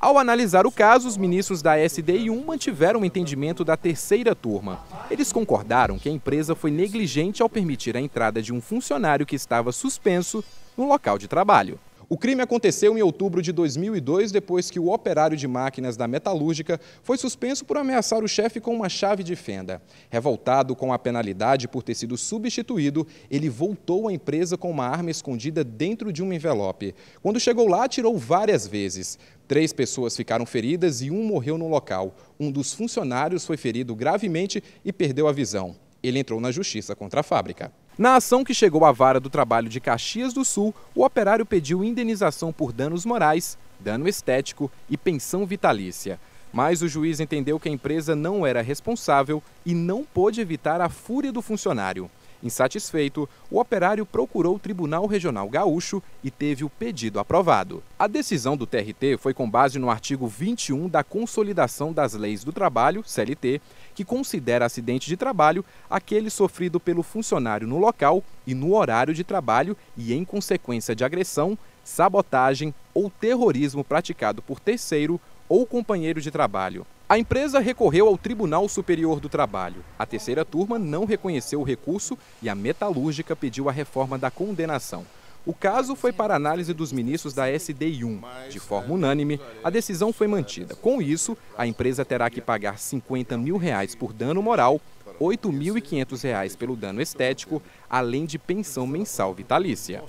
Ao analisar o caso, os ministros da SDI1 mantiveram o entendimento da terceira turma. Eles concordaram que a empresa foi negligente ao permitir a entrada de um funcionário que estava suspenso no local de trabalho. O crime aconteceu em outubro de 2002, depois que o operário de máquinas da metalúrgica foi suspenso por ameaçar o chefe com uma chave de fenda. Revoltado com a penalidade por ter sido substituído, ele voltou à empresa com uma arma escondida dentro de um envelope. Quando chegou lá, atirou várias vezes. Três pessoas ficaram feridas e um morreu no local. Um dos funcionários foi ferido gravemente e perdeu a visão. Ele entrou na justiça contra a fábrica. Na ação que chegou à vara do trabalho de Caxias do Sul, o operário pediu indenização por danos morais, dano estético e pensão vitalícia. Mas o juiz entendeu que a empresa não era responsável e não pôde evitar a fúria do funcionário. Insatisfeito, o operário procurou o Tribunal Regional Gaúcho e teve o pedido aprovado. A decisão do TRT foi com base no artigo 21 da Consolidação das Leis do Trabalho, CLT, que considera acidente de trabalho aquele sofrido pelo funcionário no local e no horário de trabalho e em consequência de agressão, sabotagem ou terrorismo praticado por terceiro ou companheiro de trabalho. A empresa recorreu ao Tribunal Superior do Trabalho. A terceira turma não reconheceu o recurso e a metalúrgica pediu a reforma da condenação. O caso foi para análise dos ministros da SDI1. De forma unânime, a decisão foi mantida. Com isso, a empresa terá que pagar 50 mil reais por dano moral, 8.500 reais pelo dano estético, além de pensão mensal vitalícia.